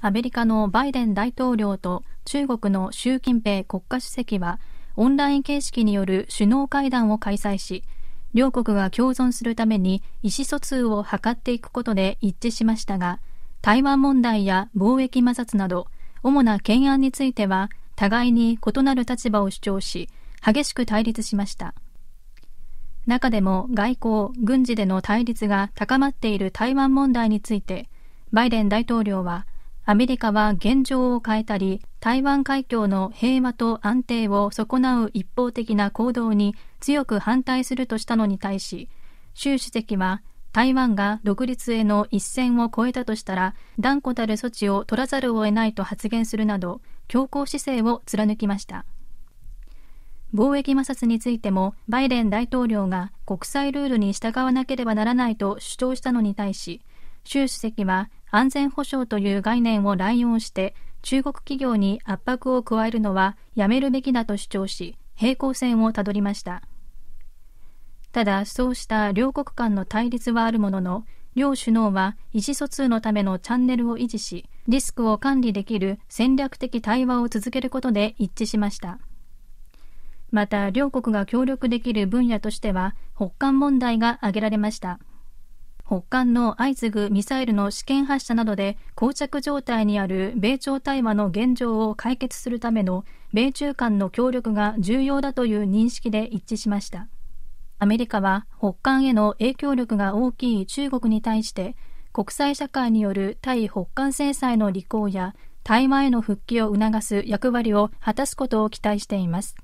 アメリカのバイデン大統領と中国の習近平国家主席はオンライン形式による首脳会談を開催し両国が共存するために意思疎通を図っていくことで一致しましたが台湾問題や貿易摩擦など主な懸案については互いに異なる立場を主張し激しく対立しました中でも外交軍事での対立が高まっている台湾問題についてバイデン大統領はアメリカは現状を変えたり、台湾海峡の平和と安定を損なう一方的な行動に強く反対するとしたのに対し、習主席は台湾が独立への一線を越えたとしたら断固たる措置を取らざるを得ないと発言するなど強硬姿勢を貫きました貿易摩擦についてもバイデン大統領が国際ルールに従わなければならないと主張したのに対し習主席は安全保障という概念を乱用して中国企業に圧迫を加えるのはやめるべきだと主張し平行線をたどりましたただそうした両国間の対立はあるものの両首脳は意思疎通のためのチャンネルを維持しリスクを管理できる戦略的対話を続けることで一致しましたまた両国が協力できる分野としては北韓問題が挙げられました北韓の相次ぐミサイルの試験発射などで膠着状態にある米朝対話の現状を解決するための米中間の協力が重要だという認識で一致しましたアメリカは北韓への影響力が大きい中国に対して国際社会による対北韓制裁の履行や対話への復帰を促す役割を果たすことを期待しています